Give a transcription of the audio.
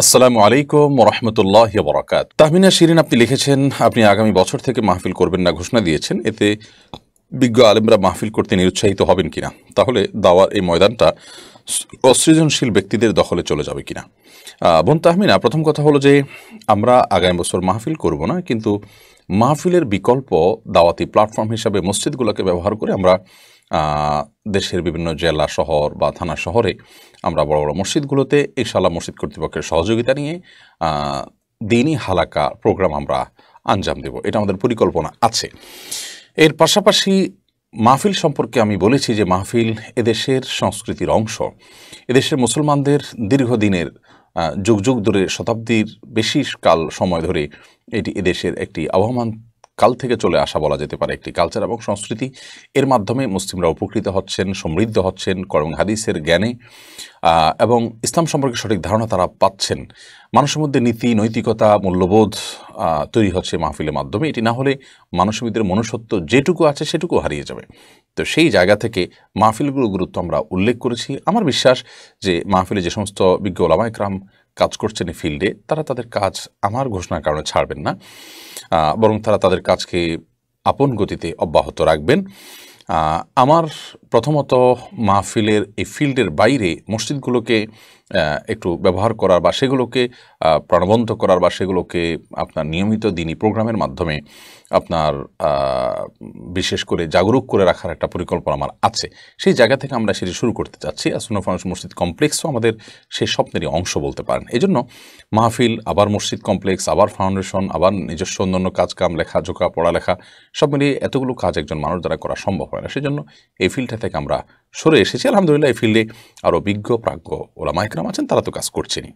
আসসালামু আলাইকুম রহমতুল্লাহ বরাকাত তাহমিনা শিরিন আপনি লিখেছেন আপনি আগামী বছর থেকে মাহফিল করবেন না ঘোষণা দিয়েছেন এতে বিজ্ঞ আলেমরা মাহফিল করতে নিরুৎসাহিত হবেন কিনা তাহলে দাওয়ার এই ময়দানটা অসৃজনশীল ব্যক্তিদের দখলে চলে যাবে কিনা বোন তাহমিনা প্রথম কথা হলো যে আমরা আগামী বছর মাহফিল করব না কিন্তু মাহফিলের বিকল্প দাওয়াতি প্ল্যাটফর্ম হিসাবে মসজিদগুলোকে ব্যবহার করে আমরা দেশের বিভিন্ন জেলা শহর বা থানা শহরে আমরা বড় বড় মসজিদগুলোতে এই শালা মসজিদ কর্তৃপক্ষের সহযোগিতা নিয়ে দিনই হালাকা প্রোগ্রাম আমরা আঞ্জাম দেব এটা আমাদের পরিকল্পনা আছে এর পাশাপাশি মাহফিল সম্পর্কে আমি বলেছি যে মাহফিল এদেশের সংস্কৃতির অংশ এদেশের মুসলমানদের দীর্ঘদিনের যুগ যুগ ধরে শতাব্দীর বেশি কাল সময় ধরে এটি এদেশের একটি আবহমান কাল থেকে চলে আসা বলা যেতে পারে একটি কালচার এবং সংস্কৃতি এর মাধ্যমে মুসলিমরা উপকৃত হচ্ছেন সমৃদ্ধ হচ্ছেন করম হাদিসের জ্ঞানে এবং ইসলাম সম্পর্কে সঠিক ধারণা তারা পাচ্ছেন মানুষের মধ্যে নীতি নৈতিকতা মূল্যবোধ তৈরি হচ্ছে মাহফিলের মাধ্যমে এটি না হলে মানুষের ভিতরে মনুষ্যত্ব যেটুকু আছে সেটুকু হারিয়ে যাবে তো সেই জায়গা থেকে মাহফিলগুলোর গুরুত্ব আমরা উল্লেখ করেছি আমার বিশ্বাস যে মাহফিলে যে সমস্ত বিজ্ঞ ওলামায়করাম কাজ করছেন এই ফিল্ডে তারা তাদের কাজ আমার ঘোষণার কারণে ছাড়বেন না বরং তারা তাদের কাজকে আপন গতিতে অব্যাহত রাখবেন আমার প্রথমত মাহফিলের এই ফিল্ডের বাইরে মসজিদগুলোকে একটু ব্যবহার করার বা সেগুলোকে প্রাণবন্ত করার বা সেগুলোকে আপনার নিয়মিত দিনই প্রোগ্রামের মাধ্যমে আপনার বিশেষ করে জাগরুক করে রাখার একটা পরিকল্পনা আমার আছে সেই জায়গা থেকে আমরা সেটি শুরু করতে চাচ্ছি আসন্ন মসজিদ কমপ্লেক্সও আমাদের সেই স্বপ্নেরই অংশ বলতে পারেন এজন্য মাহফিল আবার মসজিদ কমপ্লেক্স আবার ফাউন্ডেশন আবার নিজস্ব অন্যান্য কাজকাম জোকা পড়ালেখা সব মিলিয়ে এতগুলো কাজ একজন মানুষ দ্বারা করা সম্ভব হয় না সেজন্য এই ফিল্ডটা থেকে আমরা সরে এসেছে আলহামদুলিল্লাহ এই ফিল্ডে আরও বিজ্ঞ প্রাজ্ঞ ওলামাইকরাম আছেন তারা তো কাজ করছেনই